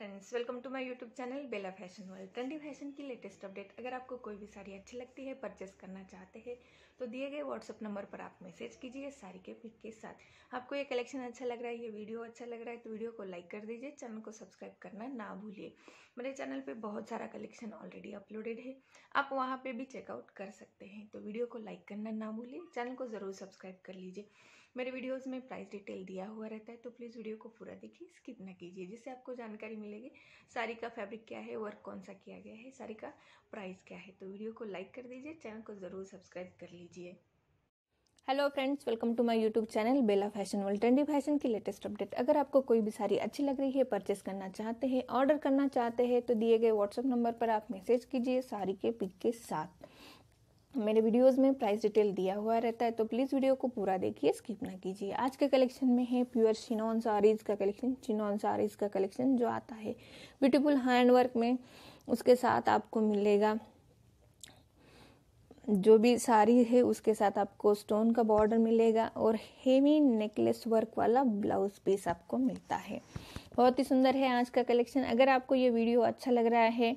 friends welcome to my YouTube channel Bela Fashion World trendy fashion की latest update अगर आपको कोई भी साड़ी अच्छी लगती है परचेस करना चाहते हैं तो दिए गए व्हाट्सअप नंबर पर आप मैसेज कीजिए साड़ी के पिक के साथ आपको ये कलेक्शन अच्छा लग रहा है ये वीडियो अच्छा लग रहा है तो वीडियो को लाइक कर दीजिए चैनल को सब्सक्राइब करना ना भूलिए मेरे चैनल पर बहुत सारा कलेक्शन ऑलरेडी अपलोडेड है आप वहाँ पर भी चेकआउट कर सकते हैं तो वीडियो को लाइक करना ना भूलिए चैनल को ज़रूर सब्सक्राइब कर लीजिए मेरे वीडियोस में प्राइस डिटेल दिया हुआ रहता है तो प्लीज़ वीडियो को पूरा देखिए स्किप ना कीजिए जिससे आपको जानकारी मिलेगी साड़ी का फैब्रिक क्या है वर्क कौन सा किया गया है साड़ी का प्राइस क्या है तो वीडियो को लाइक कर दीजिए चैनल को ज़रूर सब्सक्राइब कर लीजिए hello friends welcome to my YouTube channel Bela Fashion World trendy fashion की लेटेस्ट अपडेट अगर आपको कोई भी साड़ी अच्छी लग रही है परचेस करना चाहते हैं ऑर्डर करना चाहते हैं तो दिए गए व्हाट्सएप नंबर पर आप मैसेज कीजिए साड़ी के पिक के साथ मेरे वीडियोस में प्राइस डिटेल दिया हुआ रहता है तो प्लीज़ वीडियो को पूरा देखिए स्किप ना कीजिए आज के कलेक्शन में है प्योर शिनोन सारीज का कलेक्शन चिनॉन सारीज का कलेक्शन जो आता है ब्यूटीफुल हैंड वर्क में उसके साथ आपको मिलेगा जो भी साड़ी है उसके साथ आपको स्टोन का बॉर्डर मिलेगा और हेवी नेकलेस वर्क वाला ब्लाउज पीस आपको मिलता है बहुत ही सुंदर है आज का कलेक्शन अगर आपको ये वीडियो अच्छा लग रहा है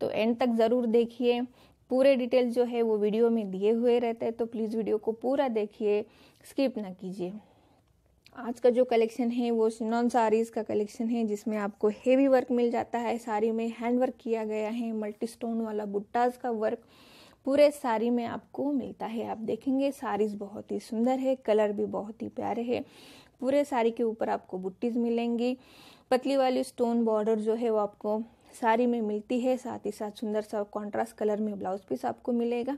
तो एंड तक ज़रूर देखिए पूरे डिटेल जो है वो वीडियो में दिए हुए रहते हैं तो प्लीज़ वीडियो को पूरा देखिए स्किप ना कीजिए आज का जो कलेक्शन है वो नॉन साड़ीज़ का कलेक्शन है जिसमें आपको हेवी वर्क मिल जाता है साड़ी में हैंड वर्क किया गया है मल्टी स्टोन वाला बुट्टाज का वर्क पूरे साड़ी में आपको मिलता है आप देखेंगे साड़ीज़ बहुत ही सुंदर है कलर भी बहुत ही प्यारे है पूरे साड़ी के ऊपर आपको बुट्टीज़ मिलेंगी पतली वाली स्टोन बॉर्डर जो है वो आपको साड़ी में मिलती है साथ ही साथ सुंदर सा कॉन्ट्रास्ट कलर में ब्लाउज पीस आपको मिलेगा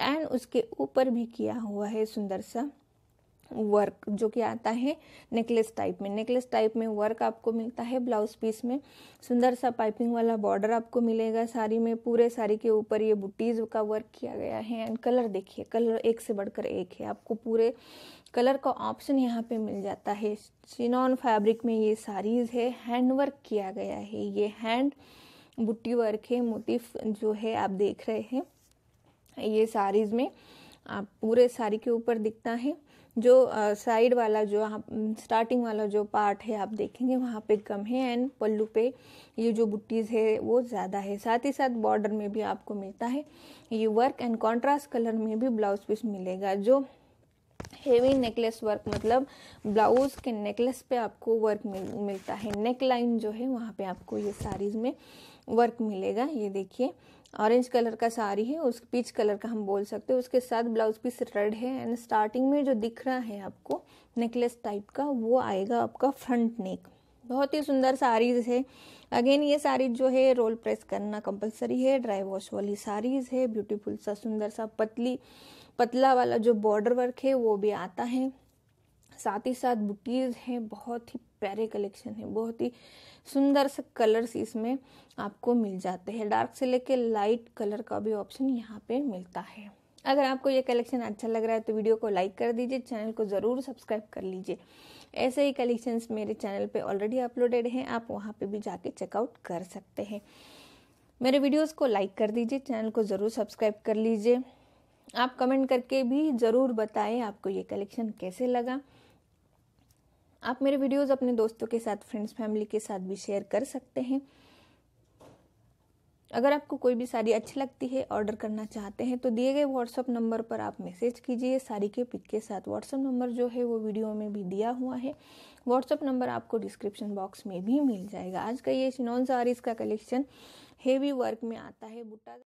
एंड उसके ऊपर भी किया हुआ है सुंदर सा वर्क जो कि आता है नेकलेस टाइप में नेकलेस टाइप में वर्क आपको मिलता है ब्लाउज पीस में सुंदर सा पाइपिंग वाला बॉर्डर आपको मिलेगा साड़ी में पूरे साड़ी के ऊपर ये बुटीज का वर्क किया गया है एंड कलर देखिए कलर एक से बढ़कर एक है आपको पूरे कलर का ऑप्शन यहाँ पे मिल जाता है सिनॉन फैब्रिक में ये साड़ीज़ है हैंड वर्क किया गया है ये हैंड बुट्टी वर्क है मोतीफ जो है आप देख रहे हैं ये साड़ीज़ में आप पूरे साड़ी के ऊपर दिखता है जो साइड वाला जो आप स्टार्टिंग वाला जो पार्ट है आप देखेंगे वहाँ पे कम है एंड पल्लू पे ये जो बुट्टीज़ है वो ज़्यादा है साथ ही साथ बॉर्डर में भी आपको मिलता है ये वर्क एंड कॉन्ट्रास्ट कलर में भी ब्लाउज पीस मिलेगा जो हेवी नेकलेस वर्क मतलब ब्लाउज के नेकलेस पे आपको वर्क मिल, मिलता है नेक लाइन जो है वहाँ पे आपको ये साड़ीज़ में वर्क मिलेगा ये देखिए ऑरेंज कलर का साड़ी है उस पीच कलर का हम बोल सकते हैं उसके साथ ब्लाउज पीस रेड है एंड स्टार्टिंग में जो दिख रहा है आपको नेकलेस टाइप का वो आएगा आपका फ्रंट नेक बहुत ही सुंदर साड़ीज़ है अगेन ये साड़ीज जो है रोल प्रेस करना कंपलसरी है ड्राई वॉश वाली साड़ीज़ है ब्यूटीफुल सा सुंदर सा पतली पतला वाला जो बॉर्डर वर्क है वो भी आता है साथ ही साथ बुटीज़ हैं बहुत ही प्यारे कलेक्शन है बहुत ही सुंदर से कलर्स इसमें आपको मिल जाते हैं डार्क से लेके लाइट कलर का भी ऑप्शन यहाँ पे मिलता है अगर आपको ये कलेक्शन अच्छा लग रहा है तो वीडियो को लाइक कर दीजिए चैनल को ज़रूर सब्सक्राइब कर लीजिए ऐसे ही कलेक्शंस मेरे चैनल पे ऑलरेडी अपलोडेड हैं आप वहाँ पे भी जाके चेकआउट कर सकते हैं मेरे वीडियोस को लाइक कर दीजिए चैनल को ज़रूर सब्सक्राइब कर लीजिए आप कमेंट करके भी ज़रूर बताएं आपको ये कलेक्शन कैसे लगा आप मेरे वीडियोस अपने दोस्तों के साथ फ्रेंड्स फैमिली के साथ भी शेयर कर सकते हैं अगर आपको कोई भी साड़ी अच्छी लगती है ऑर्डर करना चाहते हैं तो दिए गए व्हाट्सअप नंबर पर आप मैसेज कीजिए साड़ी के पिक के साथ व्हाट्सअप नंबर जो है वो वीडियो में भी दिया हुआ है व्हाट्सअप नंबर आपको डिस्क्रिप्शन बॉक्स में भी मिल जाएगा आज का ये नॉन साड़ीज़ का कलेक्शन हेवी वर्क में आता है बुटा